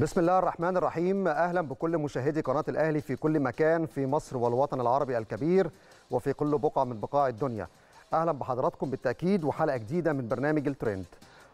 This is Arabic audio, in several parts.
بسم الله الرحمن الرحيم اهلا بكل مشاهدي قناه الاهلي في كل مكان في مصر والوطن العربي الكبير وفي كل بقعه من بقاع الدنيا اهلا بحضراتكم بالتاكيد وحلقه جديده من برنامج الترند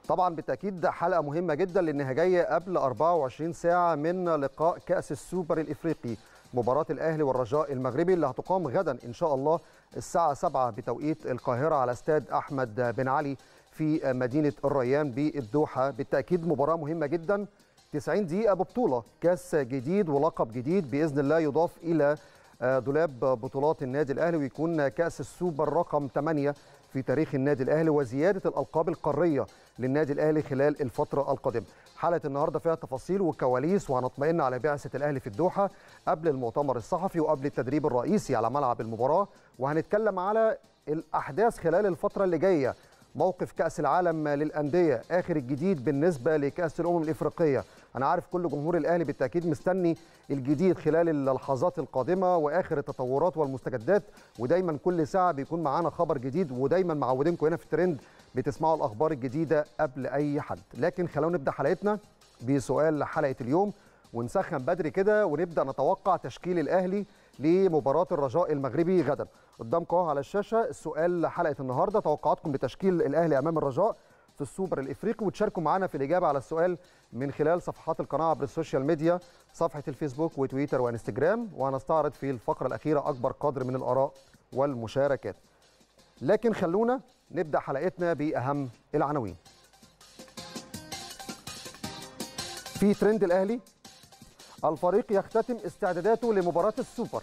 طبعا بالتاكيد حلقه مهمه جدا لانها جايه قبل 24 ساعه من لقاء كاس السوبر الافريقي مباراه الاهلي والرجاء المغربي اللي هتقام غدا ان شاء الله الساعه 7 بتوقيت القاهره على استاد احمد بن علي في مدينه الريان بالدوحه بالتاكيد مباراه مهمه جدا 90 دقيقة ببطولة كاس جديد ولقب جديد بإذن الله يضاف إلى آه، دولاب بطولات النادي الأهلي ويكون كأس السوبر رقم 8 في تاريخ النادي الأهلي وزيادة الألقاب القارية للنادي الأهلي خلال الفترة القادمة حلقة النهاردة فيها تفاصيل وكواليس وهنطمئن على بعثة الأهلي في الدوحة قبل المؤتمر الصحفي وقبل التدريب الرئيسي على ملعب المباراة وهنتكلم على الأحداث خلال الفترة اللي جاية موقف كأس العالم للأندية آخر الجديد بالنسبة لكأس الأمم الإفريقية أنا عارف كل جمهور الأهلي بالتأكيد مستني الجديد خلال اللحظات القادمة وآخر التطورات والمستجدات ودايما كل ساعة بيكون معانا خبر جديد ودايما معودينكم هنا في ترند بتسمعوا الأخبار الجديدة قبل أي حد لكن خلونا نبدأ حلقتنا بسؤال حلقة اليوم ونسخن بدري كده ونبدأ نتوقع تشكيل الأهلي لمباراه الرجاء المغربي غدا قدامكم على الشاشه السؤال حلقه النهارده توقعاتكم بتشكيل الاهلي امام الرجاء في السوبر الافريقي وتشاركوا معنا في الاجابه على السؤال من خلال صفحات القناه عبر السوشيال ميديا صفحه الفيسبوك وتويتر وانستجرام وهنستعرض في الفقره الاخيره اكبر قدر من الاراء والمشاركات لكن خلونا نبدا حلقتنا باهم العناوين في ترند الاهلي الفريق يختتم استعداداته لمباراة السوبر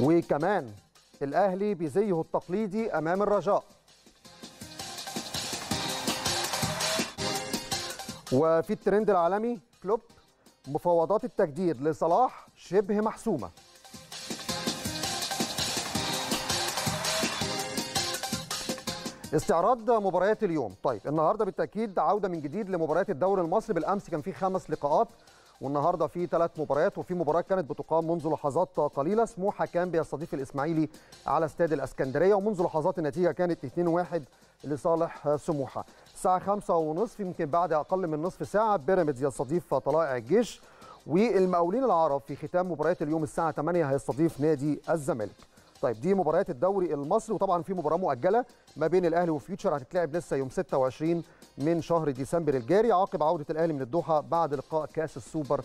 وكمان الأهلي بزيه التقليدي أمام الرجاء وفي الترند العالمي كلوب مفاوضات التجديد لصلاح شبه محسومه استعراض مباريات اليوم طيب النهارده بالتاكيد عوده من جديد لمباريات الدوري المصري بالامس كان في خمس لقاءات والنهارده في ثلاث مباريات وفي مباراه كانت بتقام منذ لحظات قليله سموحه كان بيستضيف الاسماعيلي على استاد الاسكندريه ومنذ لحظات النتيجه كانت 2-1 لصالح سموحه الساعه ونصف يمكن بعد اقل من نصف ساعه بيراميدز يستضيف طلائع الجيش والمقاولين العرب في ختام مباريات اليوم الساعه 8 هيستضيف نادي الزمالك طيب دي مباريات الدوري المصري وطبعا في مباراه مؤجله ما بين الاهلي وفيوتشر هتتلعب لسه يوم 26 من شهر ديسمبر الجاري عقب عوده الاهلي من الدوحه بعد لقاء كاس السوبر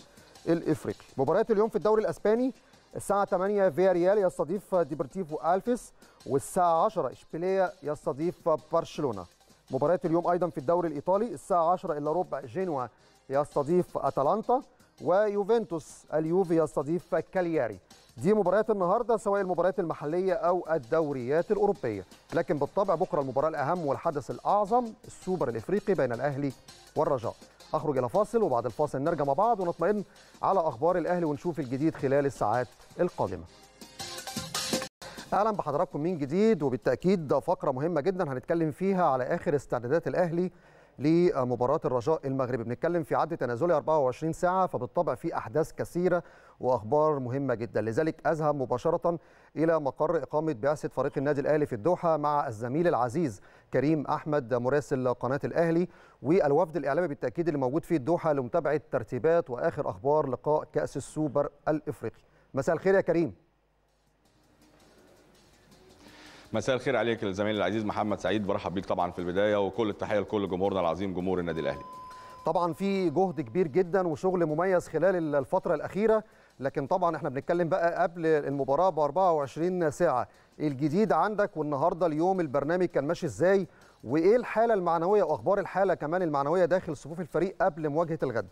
الافريقي مباريات اليوم في الدوري الاسباني الساعة 8 فياريال يستضيف ديبرتيفو ألفيس والساعة 10 إشبيلية يستضيف برشلونة مباراة اليوم أيضا في الدوري الإيطالي الساعة 10 إلا ربع جنوا يستضيف أتلانتا ويوفنتوس اليوفي يستضيف كالياري دي مباريات النهارده سواء المباريات المحليه او الدوريات الاوروبيه لكن بالطبع بكره المباراه الاهم والحدث الاعظم السوبر الافريقي بين الاهلي والرجاء اخرج الى فاصل وبعد الفاصل نرجع مع بعض ونطمئن على اخبار الاهلي ونشوف الجديد خلال الساعات القادمه اهلا بحضراتكم من جديد وبالتاكيد فقره مهمه جدا هنتكلم فيها على اخر استعدادات الاهلي لمباراه الرجاء المغربي بنتكلم في عد تنازلي 24 ساعه فبالطبع في احداث كثيره واخبار مهمه جدا لذلك اذهب مباشره الى مقر اقامه بعثه فريق النادي الاهلي في الدوحه مع الزميل العزيز كريم احمد مراسل قناه الاهلي والوفد الاعلامي بالتاكيد اللي موجود في الدوحه لمتابعه ترتيبات واخر اخبار لقاء كاس السوبر الافريقي مساء الخير يا كريم مساء الخير عليك الزميل العزيز محمد سعيد برحب بيك طبعا في البدايه وكل التحيه لكل جمهورنا العظيم جمهور النادي الاهلي طبعا في جهد كبير جدا وشغل مميز خلال الفتره الاخيره لكن طبعا احنا بنتكلم بقى قبل المباراه ب 24 ساعه الجديد عندك والنهارده اليوم البرنامج كان ماشي ازاي وايه الحاله المعنويه واخبار الحاله كمان المعنويه داخل صفوف الفريق قبل مواجهه الغد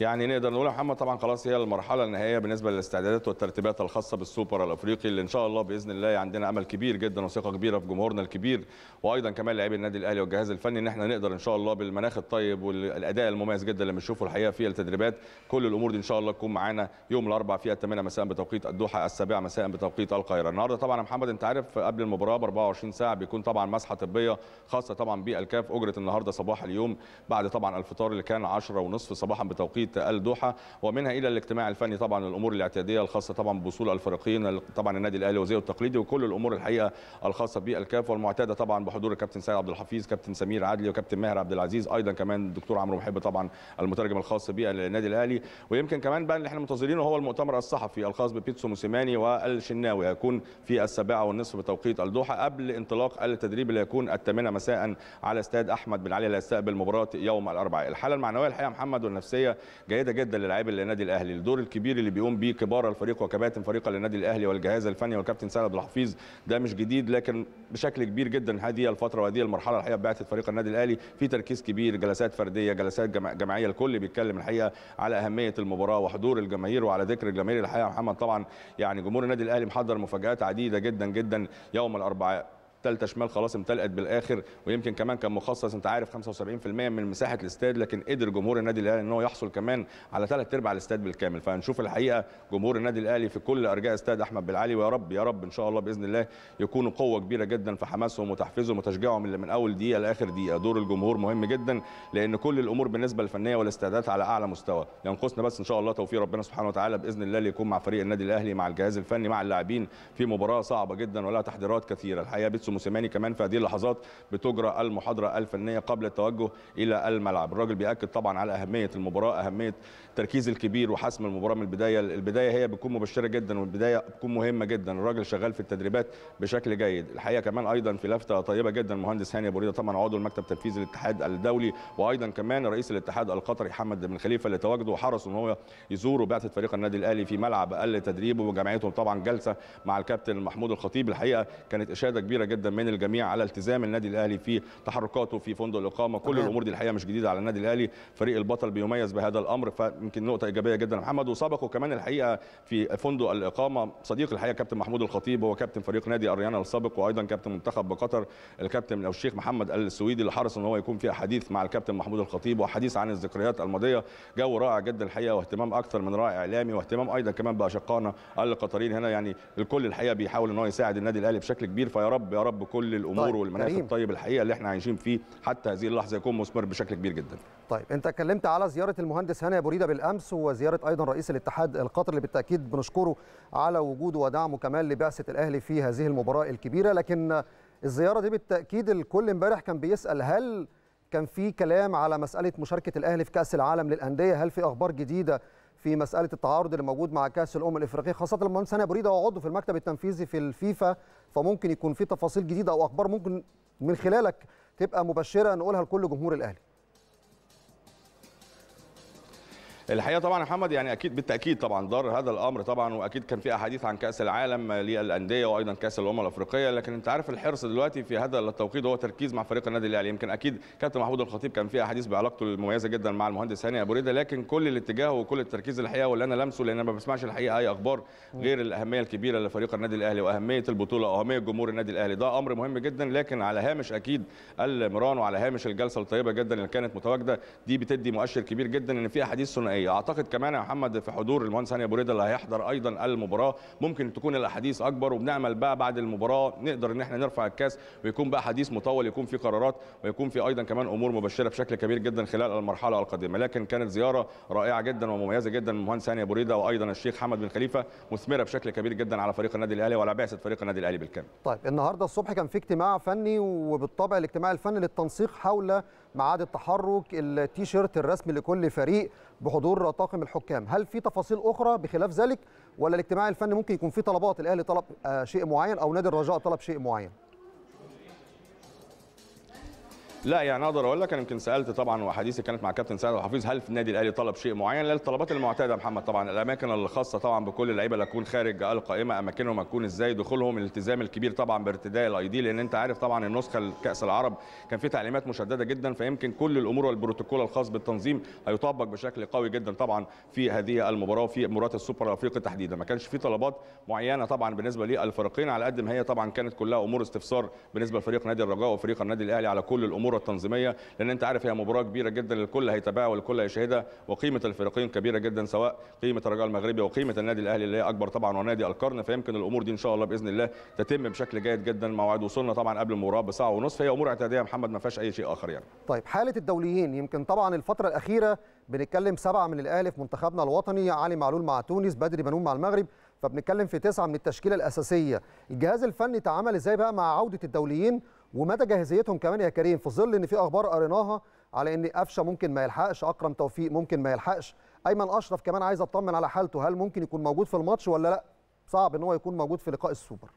يعني نقدر نقول يا محمد طبعا خلاص هي المرحله النهائيه بالنسبه للاستعدادات والترتيبات الخاصه بالسوبر الافريقي اللي ان شاء الله باذن الله عندنا امل كبير جدا وثقه كبيره في جمهورنا الكبير وايضا كمان لاعبي النادي الاهلي والجهاز الفني ان احنا نقدر ان شاء الله بالمناخ الطيب والاداء المميز جدا اللي بنشوفه الحقيقه في التدريبات كل الامور دي ان شاء الله تكون معانا يوم الاربعاء في الثامنه مساء بتوقيت الدوحه السابعه مساء بتوقيت القاهره النهارده طبعا يا محمد انت عارف قبل المباراه ب 24 ساعه بيكون طبعا مسحه طبيه خاصه طبعا بالكاف اجرت النهارده صباح اليوم بعد طبعا الفطار اللي كان 10 ونصف صباحا بتوقيت توقيت الدوحه ومنها الى الاجتماع الفني طبعا الامور الاعتياديه الخاصه طبعا بوصول الفريقين طبعا النادي الاهلي والزي التقليدي وكل الامور الحقيقه الخاصه بالكاف والمعتاده طبعا بحضور الكابتن سيد عبد الحفيظ كابتن سمير عدلي وكابتن ماهر عبد العزيز ايضا كمان الدكتور عمرو محب طبعا المترجم الخاص بالنادي الاهلي ويمكن كمان بقى اللي احنا منتظرينه هو المؤتمر الصحفي الخاص ببيتسو موسيماني والشناوي هيكون في السابعه والنصف بتوقيت الدوحه قبل انطلاق التدريب اللي هيكون الثامنه مساء على استاد احمد بن علي اللي هيستقبل مباراه يوم الاربعاء الحاله المعنويه الحقيقه محمد والنفسيه جيده جدا للاعيبه اللي النادي الاهلي الدور الكبير اللي بيقوم بيه كبار الفريق وكباتن فريق النادي الاهلي والجهاز الفني والكابتن سعد عبد الحفيظ ده مش جديد لكن بشكل كبير جدا هذه الفتره وهذه المرحله الحقيقه بعثت فريق النادي الاهلي في تركيز كبير جلسات فرديه جلسات جماعيه الكل بيتكلم الحقيقه على اهميه المباراه وحضور الجماهير وعلى ذكر الجماهير الحقيقه محمد طبعا يعني جمهور النادي الاهلي محضر مفاجات عديده جدا جدا يوم الاربعاء ثالثه شمال خلاص امتلأت بالاخر ويمكن كمان كان مخصص انت عارف 75% من مساحه الاستاد لكن قدر جمهور النادي الاهلي ان هو يحصل كمان على ثلاث ارباع الاستاد بالكامل فهنشوف الحقيقه جمهور النادي الاهلي في كل ارجاء استاد احمد بالعلي ويا رب يا رب ان شاء الله باذن الله يكونوا قوه كبيره جدا في حماسهم وتحفيزهم وتشجيعهم اللي من اول دقيقه لاخر دقيقه دور الجمهور مهم جدا لان كل الامور بالنسبه للفنيه والاستعدادات على اعلى مستوى ينقصنا بس ان شاء الله توفيق ربنا سبحانه وتعالى باذن الله ليكون مع فريق النادي الاهلي مع الجهاز الفني مع اللاعبين في مباراه صعبه جدا ولا تحضيرات كثيره الحقيقه موسيماني كمان في هذه اللحظات بتجرى المحاضره الفنيه قبل التوجه الى الملعب الراجل بياكد طبعا على اهميه المباراه اهميه التركيز الكبير وحسم المباراه من البدايه البدايه هي بتكون مبشره جدا والبدايه بتكون مهمه جدا الراجل شغال في التدريبات بشكل جيد الحقيقه كمان ايضا في لفته طيبه جدا المهندس هاني بريده طبعا عضو المكتب التنفيذي للاتحاد الدولي وايضا كمان رئيس الاتحاد القطري محمد بن خليفه اللي تواجده وحرص ان هو يزور بعثه فريق النادي الاهلي في ملعب التدريب وجمعيتهم طبعا جلسه مع الكابتن محمود الخطيب الحقيقه كانت اشاده كبيره جدا جدا من الجميع على التزام النادي الاهلي في تحركاته في فندق الاقامه كل أه. الامور دي الحقيقه مش جديده على النادي الاهلي فريق البطل بيميز بهذا الامر فيمكن نقطه ايجابيه جدا محمد وسبقه كمان الحقيقه في فندق الاقامه صديق الحقيقه كابتن محمود الخطيب هو كابتن فريق نادي الريان السابق وايضا كابتن منتخب بقطر الكابتن الشيخ محمد السويدي اللي حرص ان هو يكون في حديث مع الكابتن محمود الخطيب وحديث عن الذكريات الماضيه جو رائع جدا الحقيقه واهتمام اكثر من رائع اعلامي واهتمام ايضا كمان باشقائنا القطريين هنا يعني الكل الحقيقه بيحاول ان هو يساعد النادي الاهلي بشكل كبير فيا رب يا رب رب كل الامور طيب والمناخ الطيب الحقيقه اللي احنا عايشين فيه حتى هذه اللحظه يكون مثمر بشكل كبير جدا. طيب انت اتكلمت على زياره المهندس هاني ابو ريده بالامس وزياره ايضا رئيس الاتحاد القطري اللي بالتاكيد بنشكره على وجوده ودعمه كمان لبعثه الاهلي في هذه المباراه الكبيره لكن الزياره دي بالتاكيد الكل امبارح كان بيسال هل كان في كلام على مساله مشاركه الاهلي في كاس العالم للانديه هل في اخبار جديده في مساله التعارض اللي موجود مع كاس الامم الافريقيه خاصه لما أنا هاني ابو هو عضو في المكتب التنفيذي في الفيفا فممكن يكون في تفاصيل جديده او اخبار ممكن من خلالك تبقى مبشره نقولها لكل جمهور الاهلي الحقيقه طبعا يا محمد يعني اكيد بالتاكيد طبعا ضر هذا الامر طبعا واكيد كان في احاديث عن كاس العالم للانديه وايضا كاس الامم الافريقيه لكن انت عارف الحرص دلوقتي في هذا التوقيت هو تركيز مع فريق النادي الاهلي يمكن اكيد كابتن محمود الخطيب كان في احاديث بعلاقته المميزه جدا مع المهندس هاني ابو ريده لكن كل الاتجاه وكل التركيز الحقيقه واللي انا لمسه لان انا ما بسمعش الحقيقه اي اخبار غير الاهميه الكبيره لفريق النادي الاهلي واهميه البطوله واهميه جمهور النادي الاهلي ده امر مهم جدا لكن على هامش اكيد المران وعلى هامش الجلسه الطيبه جدا اللي كانت متواجده دي بتدي مؤشر كبير جدا ان في احاديث ثنائيه النهائي اعتقد كمان يا محمد في حضور المهندس هاني ابو ريده اللي هيحضر ايضا المباراه ممكن تكون الاحاديث اكبر وبنعمل بقى بعد المباراه نقدر ان احنا نرفع الكاس ويكون بقى حديث مطول يكون في قرارات ويكون في ايضا كمان امور مبشره بشكل كبير جدا خلال المرحله القادمه لكن كانت زياره رائعه جدا ومميزه جدا المهندس هاني ابو ريده وايضا الشيخ حمد بن خليفه مثمره بشكل كبير جدا على فريق النادي الاهلي وعلى بعثه فريق النادي الاهلي بالكامل طيب النهارده الصبح كان في اجتماع فني وبالطبع الاجتماع الفني للتنسيق حول ميعاد التحرك التيشيرت الرسمي لكل فريق بحضور طاقم الحكام هل في تفاصيل اخرى بخلاف ذلك ولا الاجتماع الفني ممكن يكون فيه طلبات الاهلي طلب آه، شيء معين او نادي الرجاء طلب شيء معين لا يعني اقدر اقول لك انا يمكن سالت طبعا وحديثي كانت مع كابتن سعد الحفيظ هل في النادي الاهلي طلب شيء معين لا الطلبات المعتاده محمد طبعا الاماكن الخاصه طبعا بكل اللعيبه اللي تكون خارج القائمه اماكنهم هتكون ازاي دخولهم الالتزام الكبير طبعا بارتداء الاي دي لان انت عارف طبعا النسخه لكاس العرب كان في تعليمات مشدده جدا فيمكن كل الامور والبروتوكول الخاص بالتنظيم هيطبق بشكل قوي جدا طبعا في هذه المباراه وفي مباراه السوبر الافريقي تحديدا ما كانش في طلبات معينه طبعا بالنسبه للفريقين على قد ما هي طبعا كانت كلها امور استفسار بالنسبه لفريق نادي الرجاء وفريق النادي الاهلي على كل الامور الامور التنظيميه لان انت عارف هي مباراه كبيره جدا الكل هيتابعها والكل هيشاهدها وقيمه الفريقين كبيره جدا سواء قيمه الرجاء المغربي وقيمه النادي الاهلي اللي هي اكبر طبعا ونادي القرن فيمكن الامور دي ان شاء الله باذن الله تتم بشكل جيد جدا موعد وصولنا طبعا قبل المباراه بساعه ونصف هي امور اعتياديه يا محمد ما فيهاش اي شيء اخر يعني طيب حاله الدوليين يمكن طبعا الفتره الاخيره بنتكلم سبعه من الاهلي في منتخبنا الوطني علي معلول مع تونس بدري بنون مع المغرب فبنتكلم في تسعه من التشكيله الاساسيه الجهاز الفني تعامل ازاي بقى مع عوده الدوليين ومدى جاهزيتهم كمان يا كريم في ظل ان في اخبار قريناها على ان قفشه ممكن ما يلحقش اكرم توفيق ممكن ما يلحقش ايمن اشرف كمان عايز اطمن على حالته هل ممكن يكون موجود في الماتش ولا لا صعب ان هو يكون موجود في لقاء السوبر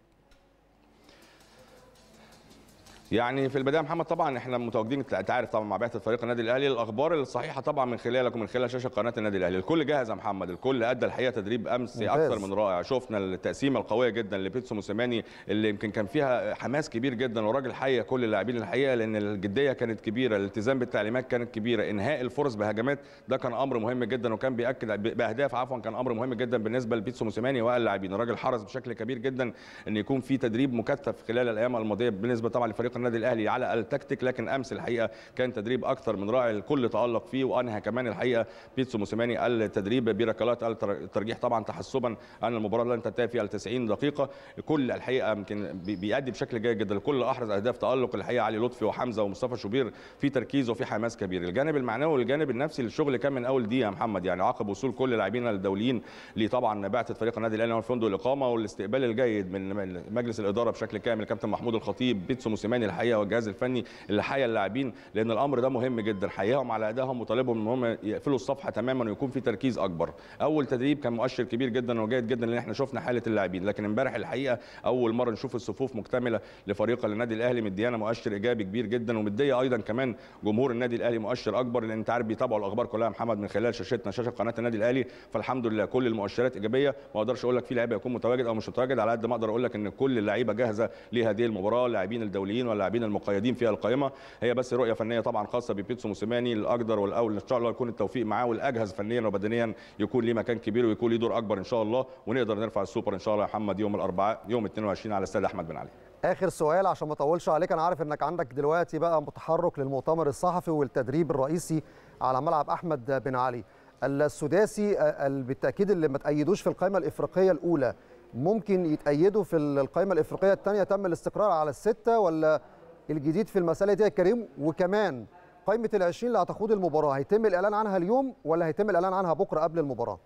يعني في البدايه محمد طبعا احنا متواجدين انت عارف طبعا مع بعثه فريق النادي الاهلي الاخبار الصحيحه طبعا من خلالك ومن خلال شاشه قناه النادي الاهلي الكل جاهز يا محمد الكل ادى الحقيقه تدريب امس اكثر من رائع شفنا التقسيمه القويه جدا لبيتسو موسيماني اللي يمكن كان فيها حماس كبير جدا وراجل حي كل اللاعبين الحقيقه لان الجديه كانت كبيره الالتزام بالتعليمات كانت كبيره انهاء الفرص بهجمات ده كان امر مهم جدا وكان بياكد باهداف عفوا كان امر مهم جدا بالنسبه لبيتسو موسيماني واللاعبين الراجل حرص بشكل كبير جدا ان يكون في تدريب مكثف خلال الايام الماضيه بالنسبه طبعا لفريق فريق النادي الاهلي على التكتيك لكن امس الحقيقه كان تدريب اكثر من رائع الكل تالق فيه وانهى كمان الحقيقه بيتسو موسيماني التدريب بركلات الترجيح طبعا تحسبا ان المباراه لن تنتهي في ال 90 دقيقه الكل الحقيقه يمكن بيأدي بشكل جيد جدا الكل احرز اهداف تالق الحقيقه علي لطفي وحمزه ومصطفى شوبير في تركيز وفي حماس كبير الجانب المعنوي والجانب النفسي للشغل كان من اول دقيقه يا محمد يعني عقب وصول كل لاعبينا الدوليين لطبعا بعثه فريق النادي الاهلي فندق الاقامه والاستقبال الجيد من مجلس الاداره بشكل كامل كابتن محمود الخطيب بيتسو موسيماني الفني الحقيقه والجهاز الفني اللي حيا اللاعبين لان الامر ده مهم جدا حياهم على ادائهم وطالبهم ان هم يقفلوا الصفحه تماما ويكون في تركيز اكبر اول تدريب كان مؤشر كبير جدا وجيد جدا لان احنا شفنا حاله اللاعبين لكن امبارح الحقيقه اول مره نشوف الصفوف مكتمله لفريق النادي الاهلي مديانا مؤشر ايجابي كبير جدا ومديه ايضا كمان جمهور النادي الاهلي مؤشر اكبر لان انت عارف بيتابعوا الاخبار كلها محمد من خلال شاشتنا شاشه قناه النادي الاهلي فالحمد لله كل المؤشرات ايجابيه ما اقدرش اقول لك في لعيبه يكون متواجد او مش متواجد على قد ما اقدر اقول لك ان كل اللعيبه جاهزه لهذه المباراه اللاعبين الدوليين اللاعبين المقيدين في القائمه هي بس رؤيه فنيه طبعا خاصه ببيتسو موسيماني الاقدر والاول ان شاء الله يكون التوفيق معاه والاجهز فنيا وبدنيا يكون ليه مكان كبير ويكون ليه دور اكبر ان شاء الله ونقدر نرفع السوبر ان شاء الله يا محمد يوم الاربعاء يوم 22 على استاد احمد بن علي اخر سؤال عشان ما اطولش عليك انا عارف انك عندك دلوقتي بقى متحرك للمؤتمر الصحفي والتدريب الرئيسي على ملعب احمد بن علي السداسي آه، بالتاكيد اللي ما تايدوش في القائمه الافريقيه الاولى ممكن يتأيدوا في القائمة الإفريقية الثانية تم الاستقرار على الستة ولا الجديد في المسألة دي يا كريم وكمان قائمة العشرين اللي هتخوض المباراة هيتم الإعلان عنها اليوم ولا هيتم الإعلان عنها بكرة قبل المباراة؟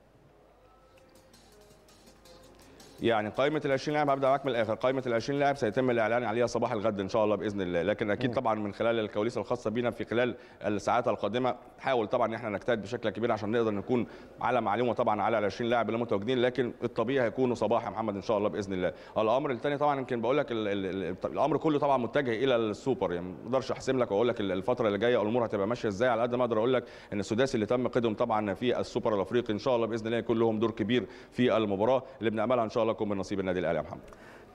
يعني قائمه ال 20 لاعب هبدا معاك من الاخر قائمه ال 20 لاعب سيتم الاعلان عليها صباح الغد ان شاء الله باذن الله لكن اكيد طبعا من خلال الكواليس الخاصه بينا في خلال الساعات القادمه حاول طبعا ان احنا نجتهد بشكل كبير عشان نقدر نكون على معلومه طبعا على ال 20 لاعب اللي متواجدين لكن الطبيعي هيكونوا صباح يا محمد ان شاء الله باذن الله الامر الثاني طبعا يمكن بقول لك الامر كله طبعا متجه الى السوبر يعني ما اقدرش احسم لك واقول لك الفتره اللي جايه الامور هتبقى ماشيه ازاي على قد ما اقدر اقول لك ان السداسي اللي تم قدم طبعا في السوبر الافريقي ان شاء الله باذن الله كلهم دور كبير في المباراه اللي بنعملها ان شاء الله لكم من نصيب النادي الاهلي يا محمد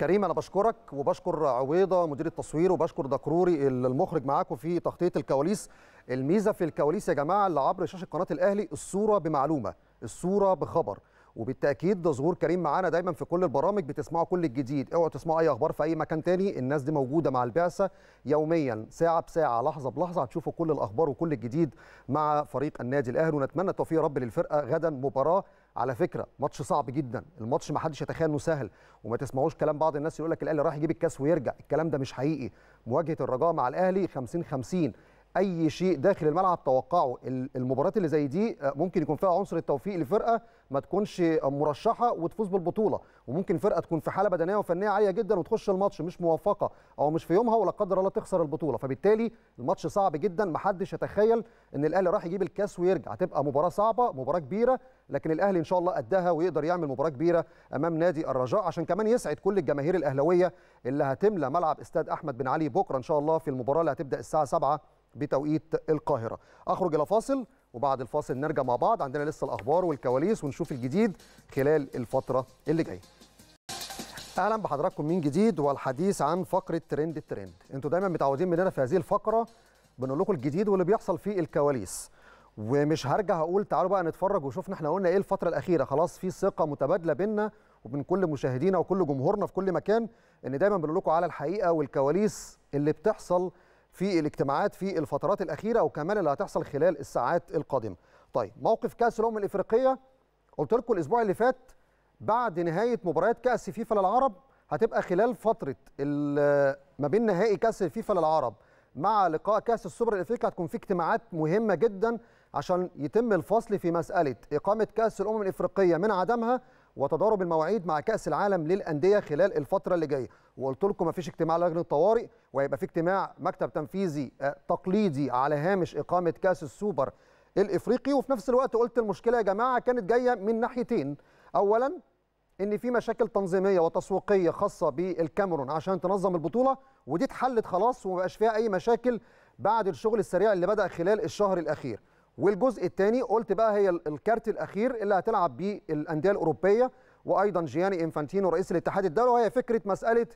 كريم انا بشكرك وبشكر عويضه مدير التصوير وبشكر دكروري المخرج معاكم في تغطيه الكواليس الميزه في الكواليس يا جماعه اللي عبر شاشه قناه الاهلي الصوره بمعلومه الصوره بخبر وبالتاكيد ظهور كريم معانا دايما في كل البرامج بتسمعوا كل الجديد اوعوا تسمعوا اي اخبار في اي مكان تاني الناس دي موجوده مع البعثه يوميا ساعه بساعه لحظه بلحظه هتشوفوا كل الاخبار وكل الجديد مع فريق النادي الاهلي ونتمنى التوفيق يا رب للفرقه غدا مباراه على فكره ماتش صعب جدا الماتش ما حدش يتخيل انه سهل وما تسمعوش كلام بعض الناس يقول لك الاهلي رايح يجيب الكاس ويرجع الكلام ده مش حقيقي مواجهه الرجاء مع الاهلي 50 50 اي شيء داخل الملعب توقعه المباريات اللي زي دي آه، ممكن يكون فيها عنصر التوفيق لفرقه ما تكونش آه، مرشحه وتفوز بالبطوله وممكن فرقه تكون في حاله بدنيه وفنيه عاليه جدا وتخش الماتش مش موفقه او مش في يومها ولا قدر الله تخسر البطوله فبالتالي الماتش صعب جدا ما حدش يتخيل ان الاهلي راح يجيب الكاس ويرجع هتبقى مباراه صعبه مباراه كبيره لكن الاهلي ان شاء الله قدها ويقدر يعمل مباراه كبيره امام نادي الرجاء عشان كمان يسعد كل الجماهير الاهلاويه اللي هتملى ملعب استاد احمد بن علي بكره ان شاء الله في المباراه اللي هتبدا الساعه 7 بتوقيت القاهرة أخرج إلى فاصل وبعد الفاصل نرجع مع بعض عندنا لسه الأخبار والكواليس ونشوف الجديد خلال الفترة اللي جاية اهلا بحضراتكم من جديد والحديث عن فقره ترند الترند انتوا دايما متعودين مننا في هذه الفقره بنقول لكم الجديد واللي بيحصل في الكواليس ومش هرجع اقول تعالوا بقى نتفرج وشوفنا احنا قلنا ايه الفتره الاخيره خلاص في ثقه متبادله بينا وبين كل مشاهدينا وكل جمهورنا في كل مكان ان دايما بنقول لكم على الحقيقه والكواليس اللي بتحصل في الاجتماعات في الفترات الاخيره وكمان اللي هتحصل خلال الساعات القادمه. طيب موقف كاس الامم الافريقيه قلت لكم الاسبوع اللي فات بعد نهايه مباريات كاس فيفا للعرب هتبقى خلال فتره ما بين نهائي كاس فيفا للعرب مع لقاء كاس السوبر الافريقي هتكون في اجتماعات مهمه جدا عشان يتم الفصل في مساله اقامه كاس الامم الافريقيه من عدمها وتضارب المواعيد مع كاس العالم للانديه خلال الفتره اللي جايه وقلت لكم مفيش اجتماع لجنه الطوارئ وهيبقى في اجتماع مكتب تنفيذي آه، تقليدي على هامش اقامه كاس السوبر الافريقي وفي نفس الوقت قلت المشكله يا جماعه كانت جايه من ناحيتين اولا ان في مشاكل تنظيميه وتسويقيه خاصه بالكاميرون عشان تنظم البطوله ودي اتحلت خلاص ومبقاش فيها اي مشاكل بعد الشغل السريع اللي بدا خلال الشهر الاخير والجزء الثاني قلت بقى هي الكارت الاخير اللي هتلعب بيه الانديه الاوروبيه وايضا جياني انفانتينو رئيس الاتحاد الدولي وهي فكره مساله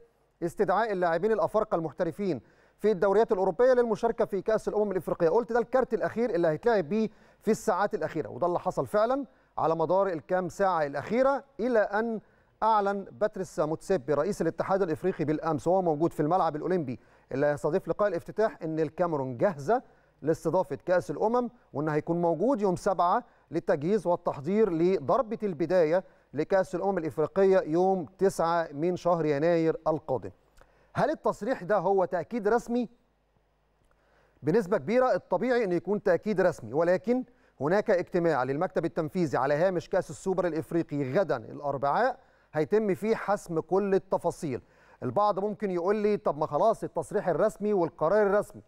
استدعاء اللاعبين الافارقه المحترفين في الدوريات الاوروبيه للمشاركه في كاس الامم الافريقيه قلت ده الكارت الاخير اللي هيتلعب بيه في الساعات الاخيره وده اللي حصل فعلا على مدار الكام ساعه الاخيره الى ان اعلن باتريس موتسيبي رئيس الاتحاد الافريقي بالامس وهو موجود في الملعب الاولمبي اللي هيستضيف لقاء الافتتاح ان الكاميرون جاهزه لاستضافه كاس الامم وان هيكون موجود يوم 7 للتجهيز والتحضير لضربه البدايه لكاس الامم الافريقيه يوم 9 من شهر يناير القادم. هل التصريح ده هو تاكيد رسمي؟ بنسبه كبيره الطبيعي انه يكون تاكيد رسمي ولكن هناك اجتماع للمكتب التنفيذي على هامش كاس السوبر الافريقي غدا الاربعاء هيتم فيه حسم كل التفاصيل. البعض ممكن يقول لي طب ما خلاص التصريح الرسمي والقرار الرسمي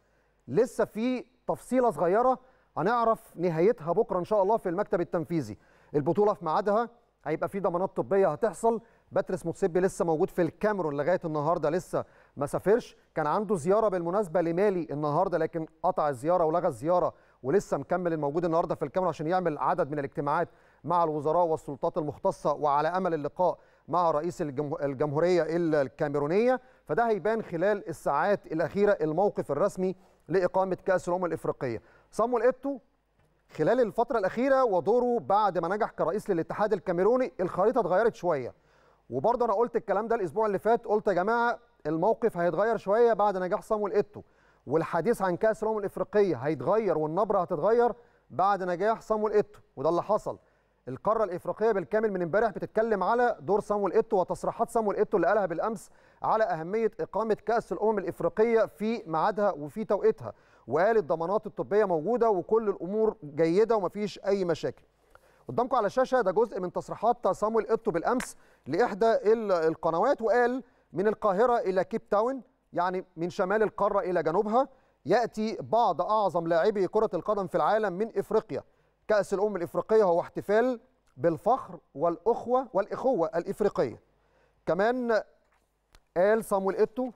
لسه في تفصيله صغيره هنعرف نهايتها بكره ان شاء الله في المكتب التنفيذي البطوله في ميعادها هيبقى في ضمانات طبيه هتحصل باتريس موتسيبي لسه موجود في الكاميرون لغايه النهارده لسه ما سافرش كان عنده زياره بالمناسبه لمالي النهارده لكن قطع الزياره ولغى الزياره ولسه مكمل الموجود النهارده في الكاميرون عشان يعمل عدد من الاجتماعات مع الوزراء والسلطات المختصه وعلى امل اللقاء مع رئيس الجمهوريه الكاميرونيه فده هيبان خلال الساعات الاخيره الموقف الرسمي لاقامه كاس الامم الافريقيه صامويل ايتو خلال الفتره الاخيره ودوره بعد ما نجح كرئيس للاتحاد الكاميروني الخريطه اتغيرت شويه وبرضه انا قلت الكلام ده الاسبوع اللي فات قلت يا جماعه الموقف هيتغير شويه بعد نجاح صامويل ايتو والحديث عن كاس الامم الافريقيه هيتغير والنبره هتتغير بعد نجاح صامويل ايتو وده اللي حصل القاره الافريقيه بالكامل من امبارح بتتكلم على دور صامويل ايتو وتصريحات صامويل ايتو اللي قالها بالامس على اهميه اقامه كاس الامم الافريقيه في ميعادها وفي توقيتها وقال الضمانات الطبيه موجوده وكل الامور جيده ومفيش اي مشاكل قدامكم على الشاشه ده جزء من تصريحات صامويل ايتو بالامس لاحدى القنوات وقال من القاهره الى كيب تاون يعني من شمال القاره الى جنوبها ياتي بعض اعظم لاعبي كره القدم في العالم من افريقيا كأس الأمم الإفريقية هو احتفال بالفخر والأخوة والإخوة الإفريقية كمان قال صامويل إيتو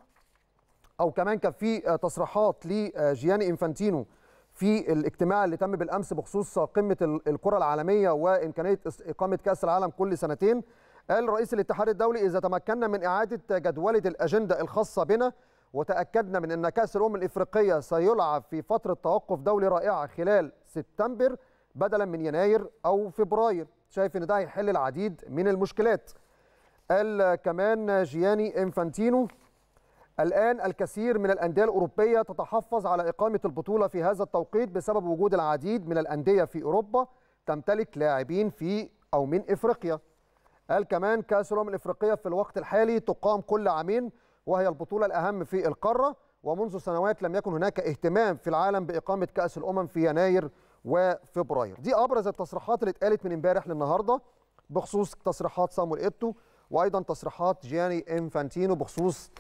أو كمان كان في تصريحات لجياني إنفانتينو في الاجتماع اللي تم بالأمس بخصوص قمة الكرة العالمية وإمكانية إقامة كأس العالم كل سنتين قال رئيس الاتحاد الدولي إذا تمكنا من إعادة جدولة الأجندة الخاصة بنا وتأكدنا من أن كأس الأمم الإفريقية سيلعب في فترة توقف دولي رائعة خلال سبتمبر بدلا من يناير أو فبراير شايف أن ده هيحل العديد من المشكلات قال كمان جياني إنفانتينو الآن الكثير من الأندية الأوروبية تتحفظ على إقامة البطولة في هذا التوقيت بسبب وجود العديد من الأندية في أوروبا تمتلك لاعبين في أو من إفريقيا قال كمان كأس الأمم الإفريقية في الوقت الحالي تقام كل عامين وهي البطولة الأهم في القارة ومنذ سنوات لم يكن هناك اهتمام في العالم بإقامة كأس الأمم في يناير وفبراير دي ابرز التصريحات اللي اتقالت من امبارح للنهارده بخصوص تصريحات سامو ايتو وايضا تصريحات جياني انفانتينو بخصوص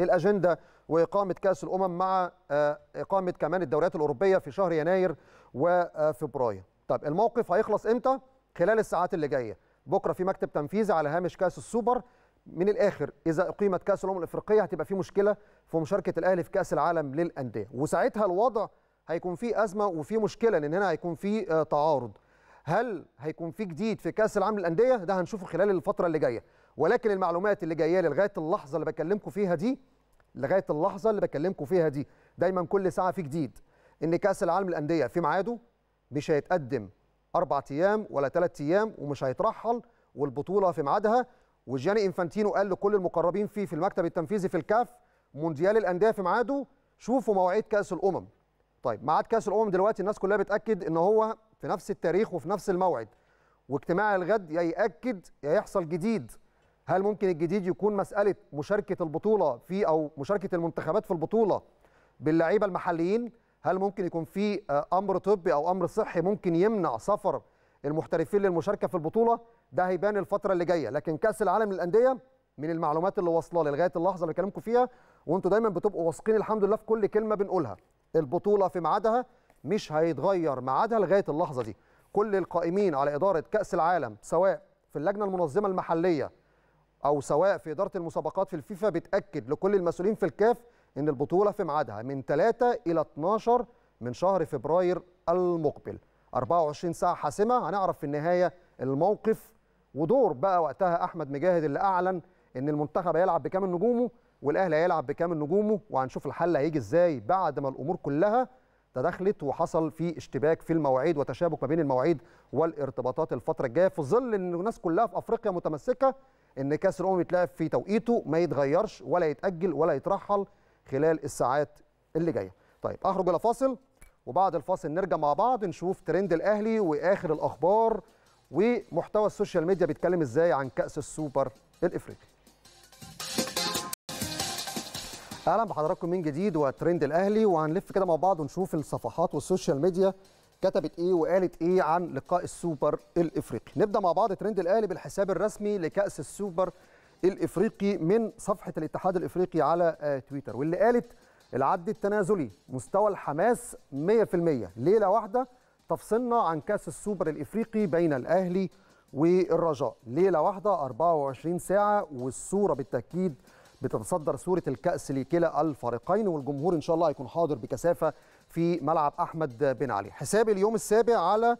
الاجنده واقامه كاس الامم مع آه، اقامه كمان الدوريات الاوروبيه في شهر يناير وفبراير طب الموقف هيخلص امتى خلال الساعات اللي جايه بكره في مكتب تنفيذي على هامش كاس السوبر من الاخر اذا اقيمت كاس الامم الافريقيه هتبقى في مشكله في مشاركه الاهلي في كاس العالم للانديه وساعتها الوضع هيكون في ازمه وفي مشكله لان هنا هيكون في آه، تعارض هل هيكون في جديد في كاس العالم للانديه ده هنشوفه خلال الفتره اللي جايه ولكن المعلومات اللي جايه لي لغايه اللحظه اللي بكلمكم فيها دي لغايه اللحظه اللي بكلمكم فيها دي دايما كل ساعه في جديد ان كاس العالم للانديه في ميعاده مش هيتقدم اربع ايام ولا ثلاث ايام ومش هيترحل والبطوله في ميعادها وجياني انفانتينو قال لكل المقربين فيه في المكتب التنفيذي في الكاف مونديال الانديه في ميعاده شوفوا مواعيد كاس الامم طيب ميعاد كاس الامم دلوقتي الناس كلها بتاكد ان هو في نفس التاريخ وفي نفس الموعد واجتماع الغد يا ياكد يا يحصل جديد هل ممكن الجديد يكون مساله مشاركه البطوله في او مشاركه المنتخبات في البطوله باللعيبه المحليين هل ممكن يكون في آه، امر طبي او امر صحي ممكن يمنع سفر المحترفين للمشاركه في البطوله ده هيبان الفتره اللي جايه لكن كاس العالم للانديه من المعلومات اللي واصله لغايه اللحظه اللي بكلمكم فيها وانتم دايما بتبقوا واثقين الحمد لله في كل كلمه بنقولها البطوله في ميعادها مش هيتغير ميعادها لغايه اللحظه دي كل القائمين على اداره كاس العالم سواء في اللجنه المنظمه المحليه او سواء في اداره المسابقات في الفيفا بتاكد لكل المسؤولين في الكاف ان البطوله في ميعادها من 3 الى 12 من شهر فبراير المقبل 24 ساعه حاسمه هنعرف في النهايه الموقف ودور بقى وقتها احمد مجاهد اللي اعلن ان المنتخب هيلعب بكامل نجومه والاهلي هيلعب بكام نجومه وهنشوف الحل هيجي ازاي بعد ما الامور كلها تدخلت وحصل في اشتباك في المواعيد وتشابك ما بين المواعيد والارتباطات الفتره الجايه في ظل ان الناس كلها في افريقيا متمسكه ان كاس الامم يتلعب في توقيته ما يتغيرش ولا يتاجل ولا يترحل خلال الساعات اللي جايه. طيب اخرج الى فاصل وبعد الفاصل نرجع مع بعض نشوف ترند الاهلي واخر الاخبار ومحتوى السوشيال ميديا بيتكلم ازاي عن كاس السوبر الافريقي. اهلا بحضراتكم من جديد وترند الاهلي وهنلف كده مع بعض ونشوف الصفحات والسوشيال ميديا كتبت ايه وقالت ايه عن لقاء السوبر الافريقي نبدا مع بعض ترند الاهلي بالحساب الرسمي لكاس السوبر الافريقي من صفحه الاتحاد الافريقي على آه، تويتر واللي قالت العد التنازلي مستوى الحماس 100% ليله واحده تفصلنا عن كاس السوبر الافريقي بين الاهلي والرجاء ليله واحده 24 ساعه والصوره بالتاكيد بتتصدر صوره الكاس لكلا الفريقين والجمهور ان شاء الله هيكون حاضر بكثافه في ملعب احمد بن علي حساب اليوم السابع على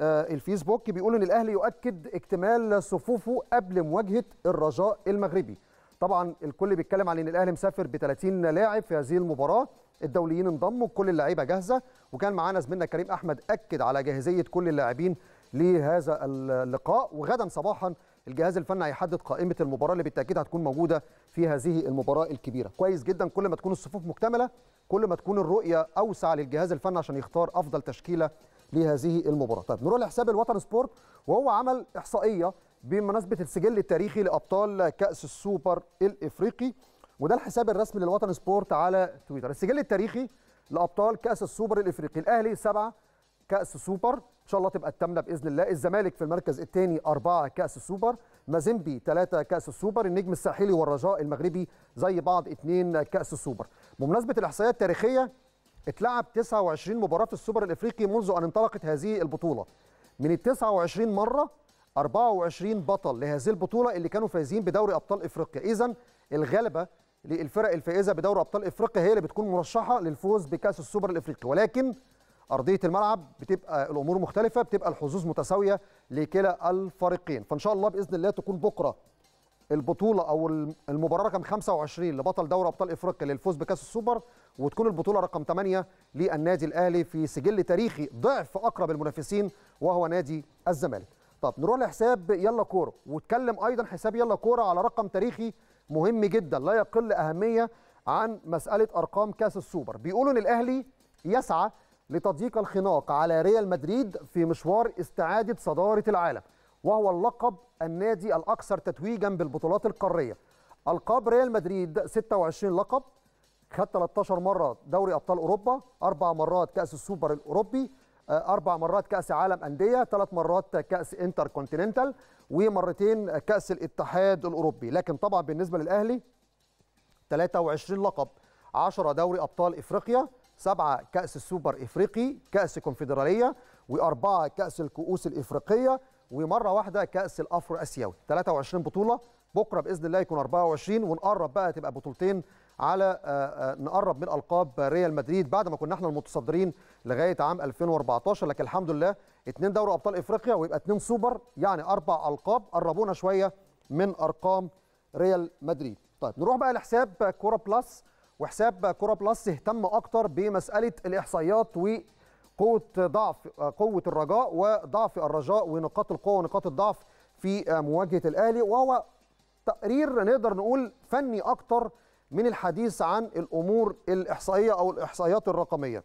آه، الفيسبوك بيقول ان الاهلي يؤكد اكتمال صفوفه قبل مواجهه الرجاء المغربي طبعا الكل بيتكلم على ان الاهلي مسافر ب 30 لاعب في هذه المباراه الدوليين انضموا كل اللعيبه جاهزه وكان معانا زميلنا كريم احمد اكد على جاهزيه كل اللاعبين لهذا اللقاء وغدا صباحا الجهاز الفني هيحدد قائمه المباراه اللي بالتاكيد هتكون موجوده في هذه المباراه الكبيره كويس جدا كل ما تكون الصفوف مكتمله كل ما تكون الرؤيه اوسع للجهاز الفني عشان يختار افضل تشكيله لهذه المباراه طيب نروح لحساب الوطن سبورت وهو عمل احصائيه بمناسبه السجل التاريخي لابطال كاس السوبر الافريقي وده الحساب الرسمي للوطن سبورت على تويتر السجل التاريخي لابطال كاس السوبر الافريقي الاهلي سبعه كاس سوبر شاء الله تبقى الثامنه باذن الله الزمالك في المركز الثاني أربعة كاس السوبر مازيمبي ثلاثة كاس السوبر النجم الساحلي والرجاء المغربي زي بعض اثنين كاس السوبر بمناسبه الاحصائيات التاريخيه اتلعب 29 مباراه في السوبر الافريقي منذ ان انطلقت هذه البطوله من ال 29 مره 24 بطل لهذه البطوله اللي كانوا فايزين بدوري ابطال افريقيا اذا الغلبه للفرق الفائزه بدوري ابطال افريقيا هي اللي بتكون مرشحه للفوز بكاس السوبر الافريقي ولكن ارضيه الملعب بتبقى الامور مختلفه بتبقى الحظوظ متساويه لكلا الفريقين فان شاء الله باذن الله تكون بكره البطوله او المباراه رقم 25 لبطل دوري ابطال افريقيا للفوز بكاس السوبر وتكون البطوله رقم 8 للنادي الاهلي في سجل تاريخي ضعف اقرب المنافسين وهو نادي الزمالك طب نروح لحساب يلا كوره واتكلم ايضا حساب يلا كوره على رقم تاريخي مهم جدا لا يقل اهميه عن مساله ارقام كاس السوبر بيقولوا ان الاهلي يسعى لتضييق الخناق على ريال مدريد في مشوار استعادة صدارة العالم وهو اللقب النادي الأكثر تتويجا بالبطولات القارية ألقاب ريال مدريد 26 لقب خد 13 مرة دوري أبطال أوروبا أربع مرات كأس السوبر الأوروبي آه، أربع مرات كأس عالم أندية ثلاث مرات كأس إنتر كونتيننتال ومرتين كأس الاتحاد الأوروبي لكن طبعا بالنسبة للأهلي 23 لقب 10 دوري أبطال إفريقيا سبعة كأس السوبر إفريقي كأس الكونفدرالية وأربعة كأس الكؤوس الإفريقية ومرة واحدة كأس الأفرو آسيوي 23 بطولة بكرة بإذن الله يكون 24 ونقرب بقى تبقى بطولتين على آه، آه، نقرب من ألقاب ريال مدريد بعد ما كنا احنا المتصدرين لغاية عام 2014 لكن الحمد لله اثنين دوري أبطال إفريقيا ويبقى اثنين سوبر يعني أربع ألقاب قربونا شوية من أرقام ريال مدريد طيب نروح بقى لحساب كورة بلس وحساب كرة بلس اهتم اكتر بمساله الاحصائيات وقوه ضعف قوه الرجاء وضعف الرجاء ونقاط القوه ونقاط الضعف في مواجهه الاهلي وهو تقرير نقدر نقول فني اكتر من الحديث عن الامور الاحصائيه او الاحصائيات الرقميه.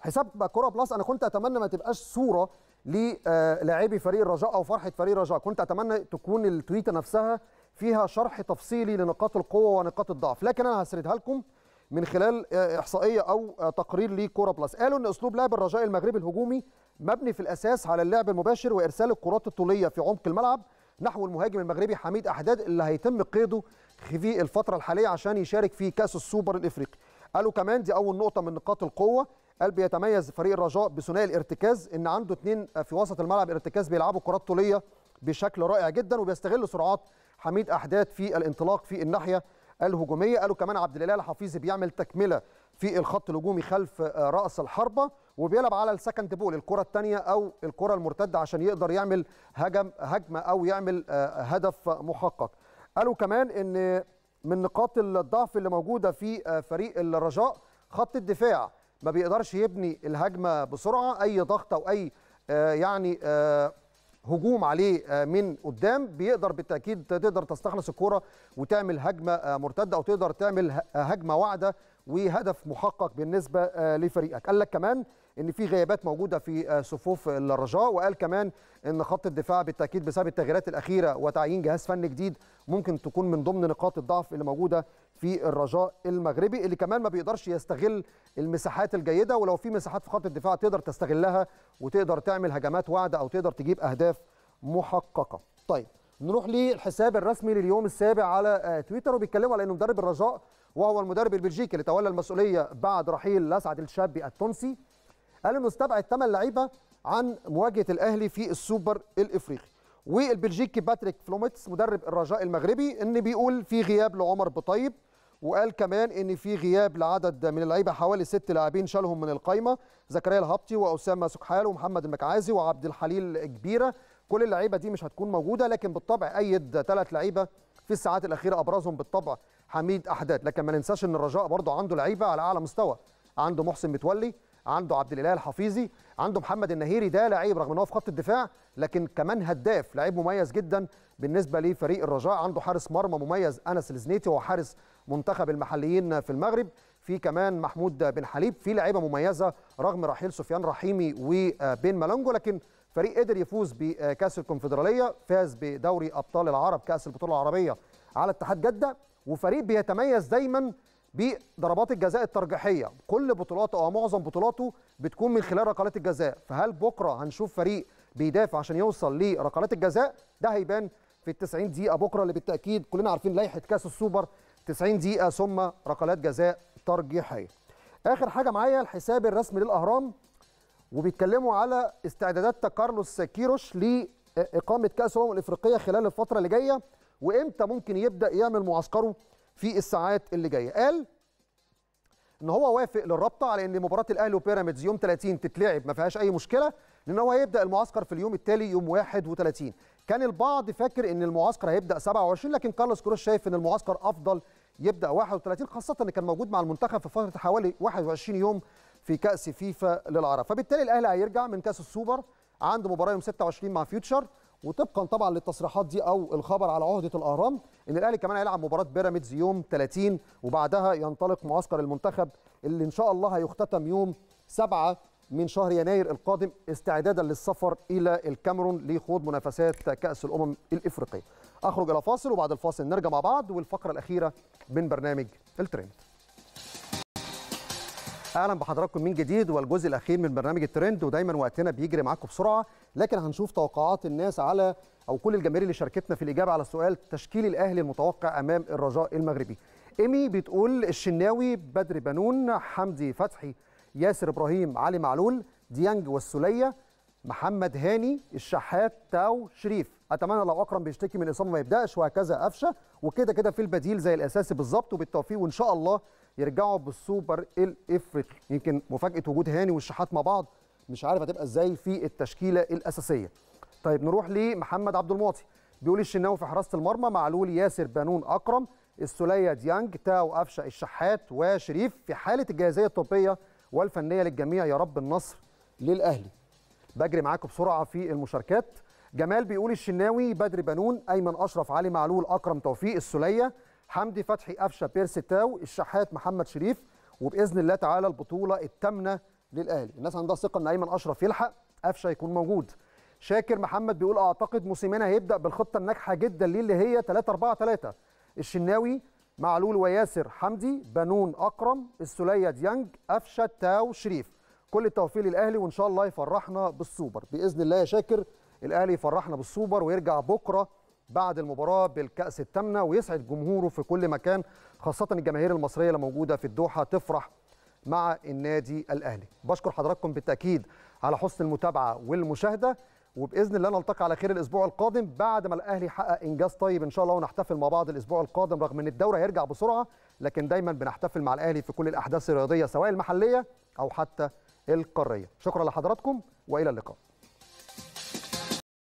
حساب كوره بلس انا كنت اتمنى ما تبقاش صوره للاعبي فريق الرجاء او فرحه فريق الرجاء، كنت اتمنى تكون التويته نفسها فيها شرح تفصيلي لنقاط القوه ونقاط الضعف لكن انا هسردها لكم من خلال آه، احصائيه او آه، تقرير لكوره بلس قالوا ان اسلوب لعب الرجاء المغربي الهجومي مبني في الاساس على اللعب المباشر وارسال الكرات الطوليه في عمق الملعب نحو المهاجم المغربي حميد احداد اللي هيتم قيده في الفتره الحاليه عشان يشارك في كاس السوبر الافريقي قالوا كمان دي اول نقطه من نقاط القوه قال بيتميز فريق الرجاء بثنائي الارتكاز ان عنده اثنين آه، في وسط الملعب ارتكاز بيلعبوا كرات طوليه بشكل رائع جدا وبيستغلوا سرعات حميد احداث في الانطلاق في الناحيه الهجوميه قالوا كمان عبد الاله الحفيظ بيعمل تكمله في الخط الهجومي خلف راس الحربه وبيلعب على السكند بول الكره الثانيه او الكره المرتده عشان يقدر يعمل هجم هجمه او يعمل آه، هدف محقق قالوا كمان ان من نقاط الضعف اللي موجوده في آه، فريق الرجاء خط الدفاع ما بيقدرش يبني الهجمه بسرعه اي ضغط او اي آه، يعني هجوم عليه آه، من قدام بيقدر بالتاكيد تقدر تستخلص الكوره وتعمل هجمه آه، مرتده او تقدر تعمل آه، هجمه واعده وهدف محقق بالنسبه لفريقك قال لك كمان ان في غيابات موجوده في صفوف الرجاء وقال كمان ان خط الدفاع بالتاكيد بسبب التغييرات الاخيره وتعيين جهاز فني جديد ممكن تكون من ضمن نقاط الضعف اللي موجوده في الرجاء المغربي اللي كمان ما بيقدرش يستغل المساحات الجيده ولو في مساحات في خط الدفاع تقدر تستغلها وتقدر تعمل هجمات واعده او تقدر تجيب اهداف محققه. طيب نروح للحساب الرسمي لليوم السابع على آه، تويتر وبيتكلموا على انه مدرب الرجاء وهو المدرب البلجيكي اللي تولى المسؤوليه بعد رحيل لسعد الشابي التونسي قال انه استبعد ثمان لعيبه عن مواجهه الاهلي في السوبر الافريقي والبلجيكي باتريك فلوميتس مدرب الرجاء المغربي ان بيقول في غياب لعمر بطيب وقال كمان ان في غياب لعدد من اللعيبه حوالي ست لاعبين شالهم من القايمه زكريا الهبطي واسامه سكحال ومحمد المكعازي وعبد الحليل كبيره كل اللعيبه دي مش هتكون موجوده لكن بالطبع ايد ثلاث لعيبه في الساعات الاخيره ابرزهم بالطبع حميد احداد لكن ما ننساش ان الرجاء برضه عنده لعيبه على اعلى مستوى عنده محسن متولي عنده عبد الاله الحفيظي عنده محمد النهيري ده لعيب رغم ان هو في خط الدفاع لكن كمان هداف لعيب مميز جدا بالنسبه لفريق الرجاء عنده حارس مرمى مميز انس الزنيتي وهو حارس منتخب المحليين في المغرب في كمان محمود بن حليب في لعيبه مميزه رغم رحيل سفيان رحيمي وبين مالونجو لكن فريق قدر يفوز بكاس الكونفدراليه فاز بدوري ابطال العرب كاس البطوله العربيه على اتحاد جده وفريق بيتميز دايما بضربات الجزاء الترجيحيه كل بطولاته او معظم بطولاته بتكون من خلال ركلات الجزاء فهل بكره هنشوف فريق بيدافع عشان يوصل لركلات الجزاء ده هيبان في ال 90 دقيقه بكره اللي بالتاكيد كلنا عارفين لائحه كاس السوبر 90 دقيقه ثم ركلات جزاء ترجيحيه اخر حاجه معايا الحساب الرسمي للاهرام وبيتكلموا على استعدادات كارلوس كيروش لاقامه كاس الامم الافريقيه خلال الفتره اللي جايه وامتى ممكن يبدا يعمل معسكره في الساعات اللي جايه قال ان هو وافق للرابطه على ان مباراه الاهلي وبيراميدز يوم 30 تتلعب ما فيهاش اي مشكله لان هو هيبدا المعسكر في اليوم التالي يوم 31 كان البعض فاكر ان المعسكر هيبدا 27 لكن كارلوس كروش شايف ان المعسكر افضل يبدا 31 خاصه ان كان موجود مع المنتخب في فتره حوالي 21 يوم في كاس فيفا للعرب فبالتالي الاهلي هيرجع من كاس السوبر عنده مباراه يوم 26 مع فيوتشر وطبقا طبعا للتصريحات دي او الخبر على عهده الاهرام ان الاهلي كمان هيلعب مباراه بيراميدز يوم 30 وبعدها ينطلق معسكر المنتخب اللي ان شاء الله هيختتم يوم 7 من شهر يناير القادم استعدادا للسفر إلى الكاميرون لخوض منافسات كأس الأمم الإفريقية أخرج إلى فاصل وبعد الفاصل نرجع مع بعض والفقرة الأخيرة من برنامج الترند اهلا بحضراتكم من جديد والجزء الاخير من برنامج الترند ودايما وقتنا بيجري معاكم بسرعه لكن هنشوف توقعات الناس على او كل الجماهير اللي شاركتنا في الاجابه على سؤال تشكيل الاهلي المتوقع امام الرجاء المغربي ايمي بتقول الشناوي بدر بنون حمدي فتحي ياسر ابراهيم علي معلول ديانج والسوليه محمد هاني الشحات تاو شريف اتمنى لو اكرم بيشتكي من اصابه ما يبداش وهكذا قفشه وكده كده في البديل زي الاساسي بالظبط وبالتوفيق وان شاء الله يرجعوا بالسوبر الافريقي يمكن مفاجاه وجود هاني والشحات مع بعض مش عارف هتبقى ازاي في التشكيله الاساسيه طيب نروح لمحمد عبد المعطي بيقول الشناوي في حراسه المرمى معلول ياسر بانون اكرم السوليه ديانج تاو قفشه الشحات وشريف في حاله الجاهزيه الطبيه والفنيه للجميع يا رب النصر للاهلي بجري معاكم بسرعه في المشاركات جمال بيقول الشناوي بدر بنون ايمن اشرف علي معلول اكرم توفيق السليه حمدي فتحي قفشه بيرسي تاو الشحات محمد شريف وباذن الله تعالى البطوله الثامنه للاهلي الناس عندها ثقه ان ايمن اشرف يلحق قفشه يكون موجود شاكر محمد بيقول اعتقد موسيماني هيبدا بالخطه الناجحه جدا ليه اللي هي 3 4 3 الشناوي معلول وياسر حمدي بنون اكرم السوليه ديانج قفشه تاو شريف كل التوفيق للاهلي وان شاء الله يفرحنا بالسوبر باذن الله يا شاكر الاهلي يفرحنا بالسوبر ويرجع بكره بعد المباراه بالكاس الثامنه ويسعد جمهوره في كل مكان خاصه الجماهير المصريه اللي موجوده في الدوحه تفرح مع النادي الاهلي بشكر حضراتكم بالتاكيد على حسن المتابعه والمشاهده وباذن الله نلتقي على خير الاسبوع القادم بعد ما الاهلي حقق انجاز طيب ان شاء الله ونحتفل مع بعض الاسبوع القادم رغم ان الدوري هيرجع بسرعه لكن دايما بنحتفل مع الاهلي في كل الاحداث الرياضيه سواء المحليه او حتى القاريه شكرا لحضراتكم والى اللقاء